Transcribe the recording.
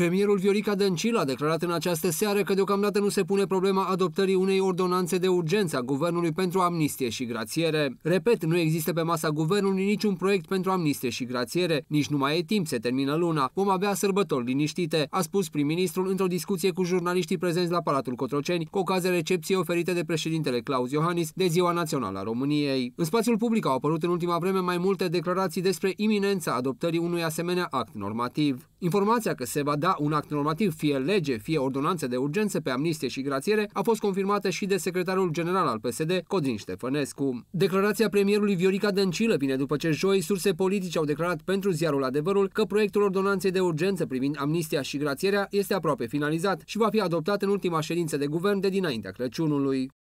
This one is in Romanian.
Premierul Viorica Dăncilă a declarat în această seară că deocamdată nu se pune problema adoptării unei ordonanțe de urgență a Guvernului pentru amnistie și grațiere. Repet, nu există pe masa Guvernului niciun proiect pentru amnistie și grațiere, nici nu mai e timp, se termină luna, vom avea sărbători liniștite, a spus prim-ministrul într-o discuție cu jurnaliștii prezenți la Palatul Cotroceni, cu ocazia recepției oferite de președintele Claus Iohannis de Ziua Națională a României. În spațiul public au apărut în ultima vreme mai multe declarații despre iminența adoptării unui asemenea act normativ. Informația că se va da da un act normativ, fie lege, fie ordonanțe de urgență pe amnistie și grațiere, a fost confirmată și de secretarul general al PSD, Codrin Ștefănescu. Declarația premierului Viorica Dăncilă vine după ce joi surse politice au declarat pentru ziarul Adevărul că proiectul ordonanței de urgență privind amnistia și grațierea este aproape finalizat și va fi adoptat în ultima ședință de guvern de dinaintea Crăciunului.